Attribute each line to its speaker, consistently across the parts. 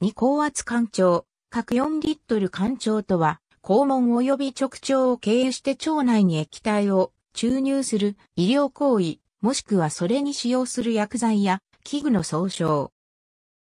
Speaker 1: 2高圧艦長、各4リットル艦長とは、肛門及び直腸を経由して腸内に液体を注入する医療行為、もしくはそれに使用する薬剤や器具の総称。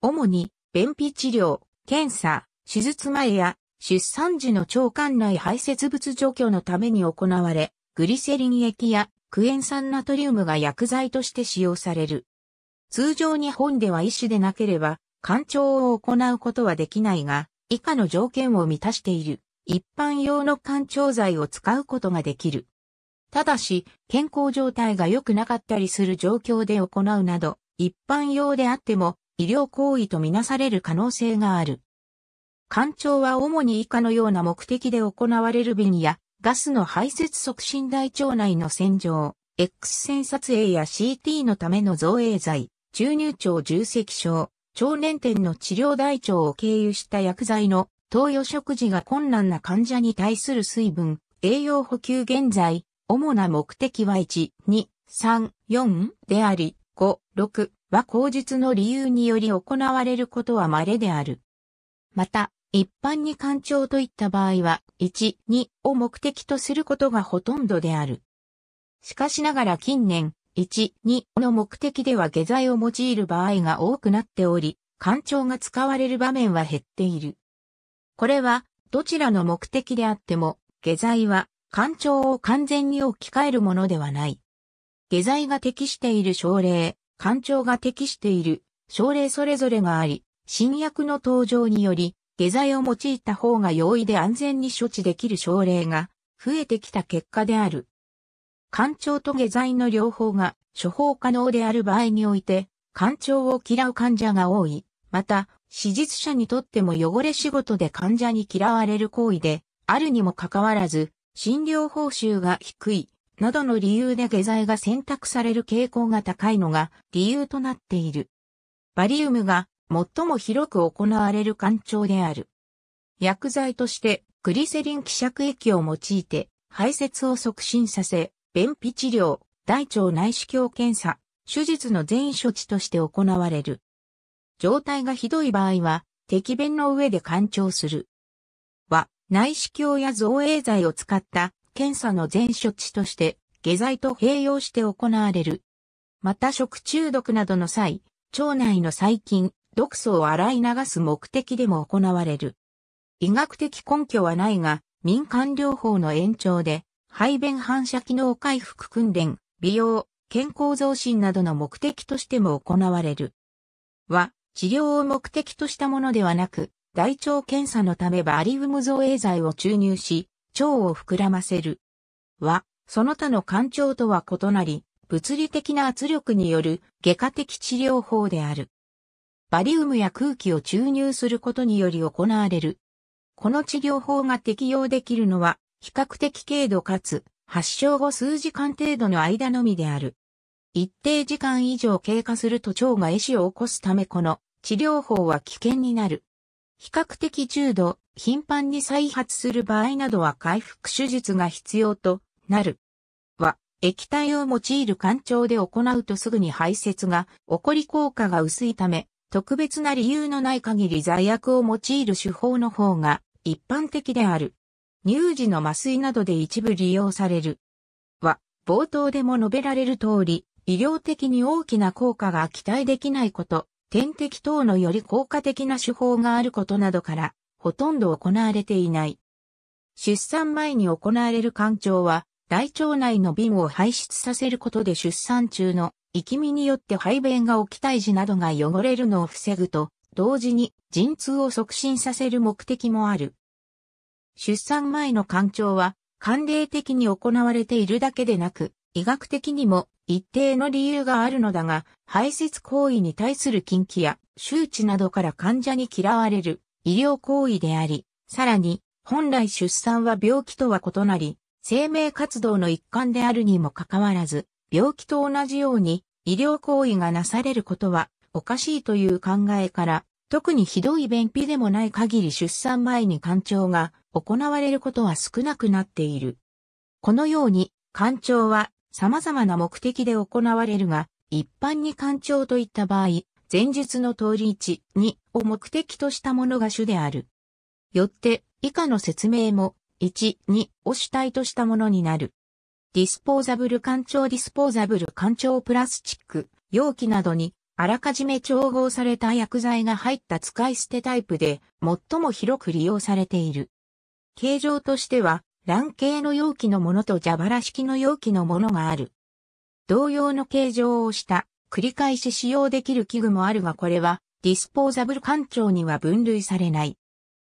Speaker 1: 主に、便秘治療、検査、手術前や出産時の腸管内排泄物除去のために行われ、グリセリン液やクエン酸ナトリウムが薬剤として使用される。通常日本では医師でなければ干潮を行うことはできないが、以下の条件を満たしている一般用の干潮剤を使うことができる。ただし、健康状態が良くなかったりする状況で行うなど、一般用であっても医療行為とみなされる可能性がある。干潮は主に以下のような目的で行われる便や、ガスの排泄促進大腸内の洗浄、X 線撮影や CT のための造影剤、注入腸重積症、腸粘点の治療大腸を経由した薬剤の投与食事が困難な患者に対する水分、栄養補給現在、主な目的は1、2、3、4であり、5、6は口述の理由により行われることは稀である。また、一般に肝腸といった場合は、1、2を目的とすることがほとんどである。しかしながら近年、1、2の目的では下剤を用いる場合が多くなっており、干潮が使われる場面は減っている。これは、どちらの目的であっても、下剤は、干潮を完全に置き換えるものではない。下剤が適している症例、干潮が適している症例それぞれがあり、新薬の登場により、下剤を用いた方が容易で安全に処置できる症例が増えてきた結果である。干潮と下剤の両方が処方可能である場合において、干潮を嫌う患者が多い。また、手術者にとっても汚れ仕事で患者に嫌われる行為で、あるにもかかわらず、診療報酬が低い、などの理由で下剤が選択される傾向が高いのが理由となっている。バリウムが最も広く行われる干潮である。薬剤として、グリセリン希釈液を用いて、排泄を促進させ、便秘治療、大腸内視鏡検査、手術の全処置として行われる。状態がひどい場合は、適便の上で干潮する。は、内視鏡や造影剤を使った検査の全処置として、下剤と併用して行われる。また食中毒などの際、腸内の細菌、毒素を洗い流す目的でも行われる。医学的根拠はないが、民間療法の延長で、排便反射機能回復訓練、美容、健康増進などの目的としても行われる。は、治療を目的としたものではなく、大腸検査のためバリウム造影剤を注入し、腸を膨らませる。は、その他の肝腸とは異なり、物理的な圧力による外科的治療法である。バリウムや空気を注入することにより行われる。この治療法が適用できるのは比較的軽度かつ、発症後数時間程度の間のみである。一定時間以上経過すると腸が壊死を起こすためこの治療法は危険になる。比較的重度、頻繁に再発する場合などは回復手術が必要となる。は、液体を用いる肝腸で行うとすぐに排泄が起こり効果が薄いため、特別な理由のない限り罪悪を用いる手法の方が一般的である。乳児の麻酔などで一部利用される。は、冒頭でも述べられる通り、医療的に大きな効果が期待できないこと、点滴等のより効果的な手法があることなどから、ほとんど行われていない。出産前に行われる干腸は、大腸内の瓶を排出させることで出産中の生き身によって排便が起きた時などが汚れるのを防ぐと、同時に陣痛を促進させる目的もある。出産前の干潮は、慣例的に行われているだけでなく、医学的にも一定の理由があるのだが、排泄行為に対する禁忌や周知などから患者に嫌われる医療行為であり、さらに、本来出産は病気とは異なり、生命活動の一環であるにもかかわらず、病気と同じように医療行為がなされることはおかしいという考えから、特にひどい便秘でもない限り出産前に干潮が行われることは少なくなっている。このように、干潮は様々な目的で行われるが、一般に干潮といった場合、前述の通り1、2を目的としたものが主である。よって、以下の説明も、1、2を主体としたものになる。ディスポーザブル干潮ディスポーザブル干潮プラスチック、容器などに、あらかじめ調合された薬剤が入った使い捨てタイプで、最も広く利用されている。形状としては、卵形の容器のものと蛇腹式の容器のものがある。同様の形状をした繰り返し使用できる器具もあるがこれはディスポーザブル艦長には分類されない。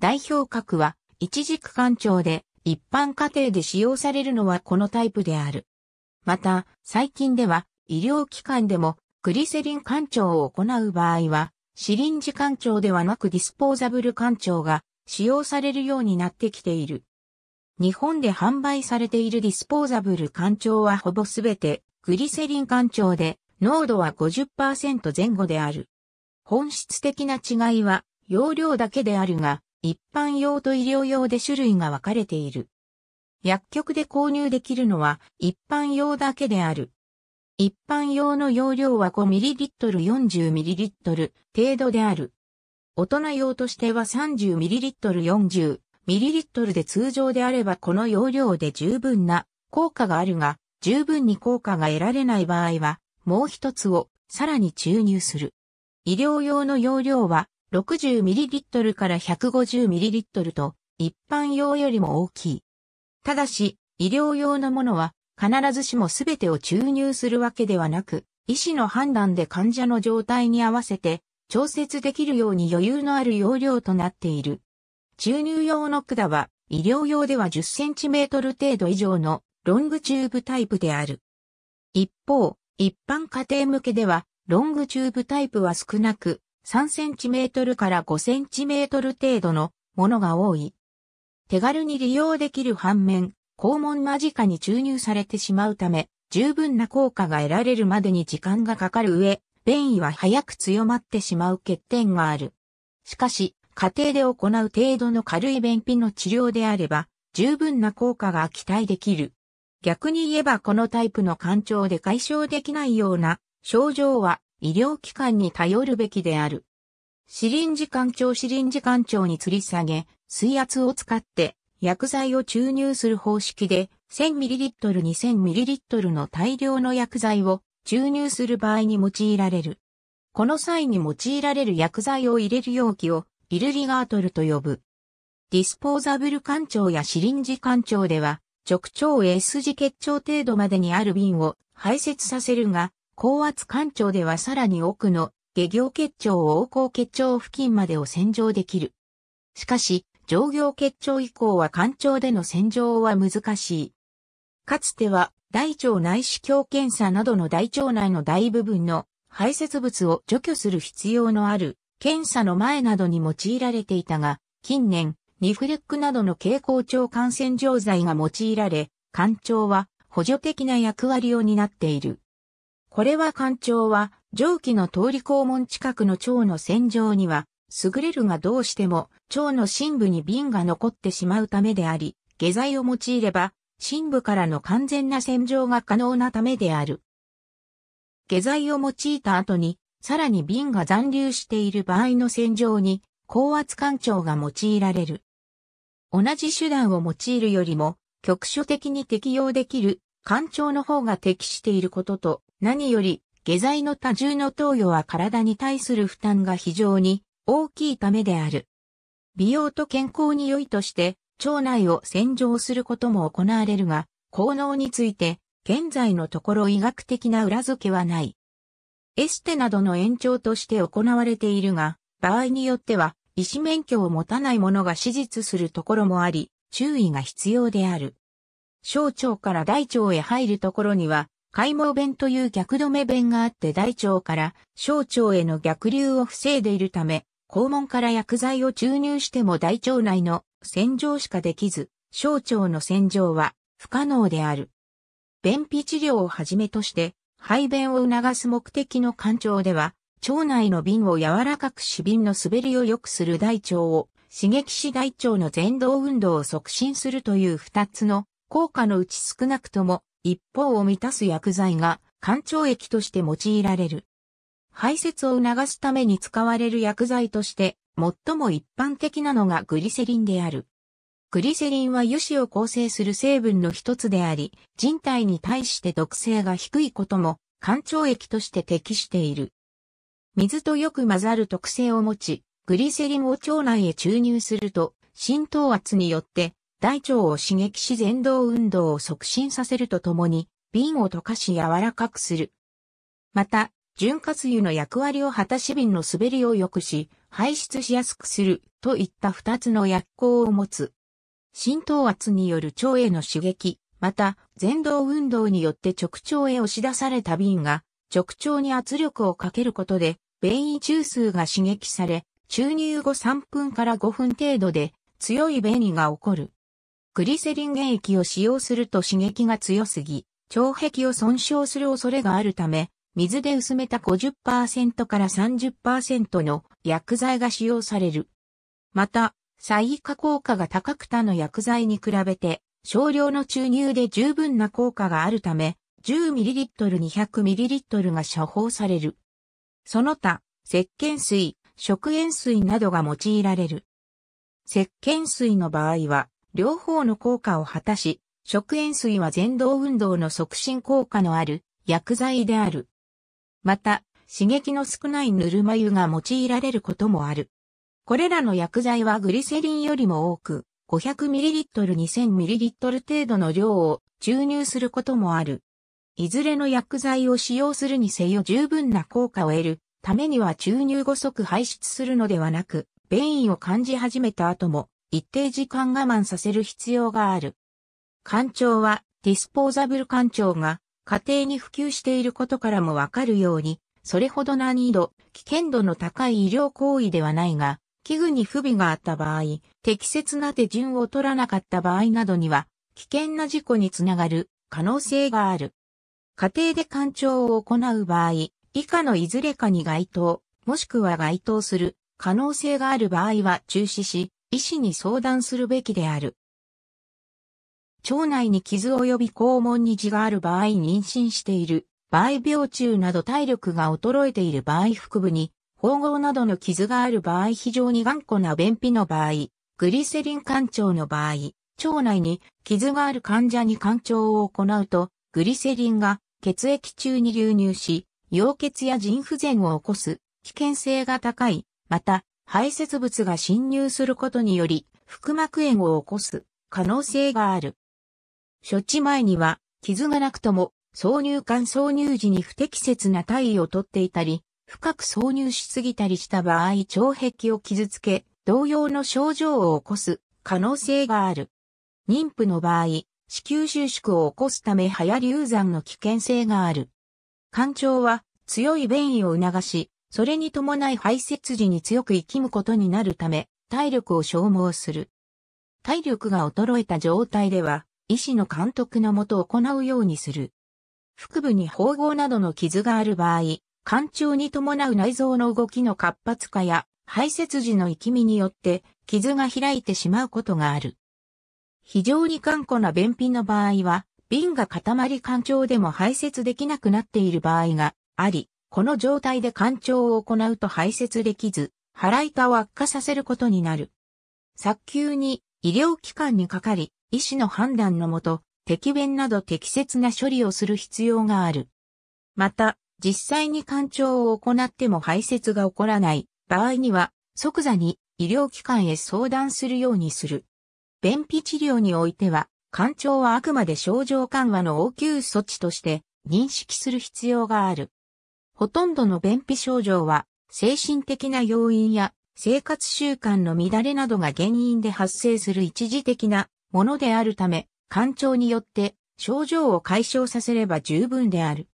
Speaker 1: 代表格は一軸艦長で一般家庭で使用されるのはこのタイプである。また最近では医療機関でもグリセリン艦長を行う場合はシリンジ艦長ではなくディスポーザブル艦長が使用されるようになってきている。日本で販売されているディスポーザブル干潮はほぼすべてグリセリン干潮で濃度は50%前後である。本質的な違いは容量だけであるが、一般用と医療用で種類が分かれている。薬局で購入できるのは一般用だけである。一般用の容量は 5ml、40ml 程度である。大人用としては 30ml40ml で通常であればこの容量で十分な効果があるが、十分に効果が得られない場合は、もう一つをさらに注入する。医療用の容量は 60ml から 150ml と一般用よりも大きい。ただし、医療用のものは必ずしも全てを注入するわけではなく、医師の判断で患者の状態に合わせて調節できるように余裕のある容量となっている。注入用の管は、医療用では 10cm 程度以上のロングチューブタイプである。一方、一般家庭向けでは、ロングチューブタイプは少なく、3cm から 5cm 程度のものが多い。手軽に利用できる反面、肛門間近に注入されてしまうため、十分な効果が得られるまでに時間がかかる上、便意は早く強まってしまう欠点がある。しかし、家庭で行う程度の軽い便秘の治療であれば、十分な効果が期待できる。逆に言えばこのタイプの肝腸で解消できないような症状は医療機関に頼るべきである。シリンジ肝腸シリンジ肝腸に吊り下げ、水圧を使って薬剤を注入する方式で 1000ml、2000ml の大量の薬剤を注入する場合に用いられる。この際に用いられる薬剤を入れる容器をビルリガートルと呼ぶ。ディスポーザブル艦腸やシリンジ艦腸では直腸 S 字結腸程度までにある瓶を排泄させるが、高圧艦腸ではさらに奥の下行結腸を横行結腸付近までを洗浄できる。しかし、上行結腸以降は艦長での洗浄は難しい。かつては大腸内視鏡検査などの大腸内の大部分の排泄物を除去する必要のある検査の前などに用いられていたが、近年、ニフレックなどの蛍光腸感染錠剤が用いられ、肝腸は補助的な役割を担っている。これは肝腸は蒸気の通り肛門近くの腸の洗浄には優れるがどうしても腸の深部に瓶が残ってしまうためであり、下剤を用いれば深部からの完全な洗浄が可能なためである。下剤を用いた後に、さらに瓶が残留している場合の洗浄に、高圧干潮が用いられる。同じ手段を用いるよりも、局所的に適用できる、干潮の方が適していることと、何より、下剤の多重の投与は体に対する負担が非常に大きいためである。美容と健康に良いとして、腸内を洗浄することも行われるが、効能について、現在のところ医学的な裏付けはない。エステなどの延長として行われているが、場合によっては、医師免許を持たない者が手術するところもあり、注意が必要である。小腸から大腸へ入るところには、解毛弁という逆止め弁があって大腸から小腸への逆流を防いでいるため、肛門から薬剤を注入しても大腸内の洗浄しかできず、小腸の洗浄は不可能である。便秘治療をはじめとして、排便を促す目的の肝腸では、腸内の瓶を柔らかくし瓶の滑りを良くする大腸を刺激し大腸の前動運動を促進するという二つの効果のうち少なくとも一方を満たす薬剤が肝腸液として用いられる。排泄を促すために使われる薬剤として、最も一般的なのがグリセリンである。グリセリンは油脂を構成する成分の一つであり、人体に対して毒性が低いことも、肝腸液として適している。水とよく混ざる特性を持ち、グリセリンを腸内へ注入すると、浸透圧によって大腸を刺激し前動運動を促進させるとともに、瓶を溶かし柔らかくする。また、潤滑油の役割を果たし瓶の滑りを良くし、排出しやすくするといった二つの薬効を持つ。浸透圧による腸への刺激、また、前動運動によって直腸へ押し出された瓶が、直腸に圧力をかけることで、便移中枢が刺激され、注入後3分から5分程度で、強い便移が起こる。グリセリン原液を使用すると刺激が強すぎ、腸壁を損傷する恐れがあるため、水で薄めた50%から30%の薬剤が使用される。また、再化効果が高く他の薬剤に比べて、少量の注入で十分な効果があるため、10ml200ml が処方される。その他、石鹸水、食塩水などが用いられる。石鹸水の場合は、両方の効果を果たし、食塩水は前動運動の促進効果のある薬剤である。また、刺激の少ないぬるま湯が用いられることもある。これらの薬剤はグリセリンよりも多く、500ml2000ml 程度の量を注入することもある。いずれの薬剤を使用するにせよ十分な効果を得るためには注入後即排出するのではなく、便意を感じ始めた後も一定時間我慢させる必要がある。肝腸はディスポーザブル肝腸が家庭に普及していることからもわかるように、それほど難易度、危険度の高い医療行為ではないが、器具に不備があった場合、適切な手順を取らなかった場合などには、危険な事故につながる可能性がある。家庭で干潮を行う場合、以下のいずれかに該当、もしくは該当する可能性がある場合は中止し、医師に相談するべきである。腸内に傷及び肛門に痔がある場合妊娠している場合病中など体力が衰えている場合腹部に縫合などの傷がある場合非常に頑固な便秘の場合、グリセリン肝腸の場合、腸内に傷がある患者に肝腸を行うと、グリセリンが血液中に流入し、溶血や腎不全を起こす危険性が高い。また、排泄物が侵入することにより、腹膜炎を起こす可能性がある。処置前には、傷がなくとも、挿入管挿入時に不適切な体位を取っていたり、深く挿入しすぎたりした場合、腸壁を傷つけ、同様の症状を起こす可能性がある。妊婦の場合、子宮収縮を起こすため早流産の危険性がある。肝腸は強い便意を促し、それに伴い排泄時に強く生きむことになるため、体力を消耗する。体力が衰えた状態では、医師の監督のもと行うようにする。腹部に縫合などの傷がある場合、肝腸に伴う内臓の動きの活発化や排泄時の生き身によって傷が開いてしまうことがある。非常に頑固な便秘の場合は、瓶が固まり肝腸でも排泄できなくなっている場合があり、この状態で肝腸を行うと排泄できず、腹痛を悪化させることになる。早急に医療機関にかかり、医師の判断のもと、適弁など適切な処理をする必要がある。また、実際に干潮を行っても排泄が起こらない場合には、即座に医療機関へ相談するようにする。便秘治療においては、干潮はあくまで症状緩和の応急措置として認識する必要がある。ほとんどの便秘症状は、精神的な要因や生活習慣の乱れなどが原因で発生する一時的なものであるため、干潮によって症状を解消させれば十分である。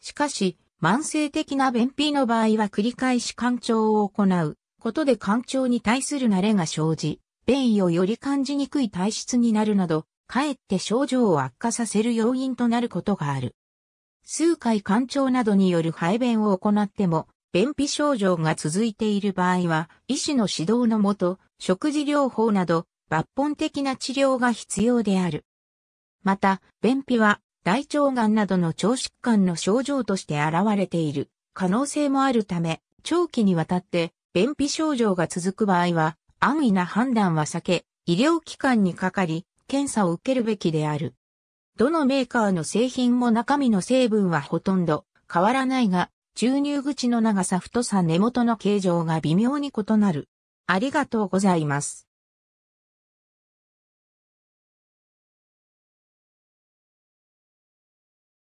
Speaker 1: しかし、慢性的な便秘の場合は繰り返し干潮を行うことで干潮に対する慣れが生じ、便意をより感じにくい体質になるなど、かえって症状を悪化させる要因となることがある。数回干潮などによる排便を行っても、便秘症状が続いている場合は、医師の指導のもと、食事療法など、抜本的な治療が必要である。また、便秘は大腸がんなどの腸疾患の症状として現れている可能性もあるため、長期にわたって便秘症状が続く場合は、安易な判断は避け、医療機関にかかり、検査を受けるべきである。どのメーカーの製品も中身の成分はほとんど変わらないが、注入口の長さ太さ根元の形状が微妙に異なる。ありがとうございます。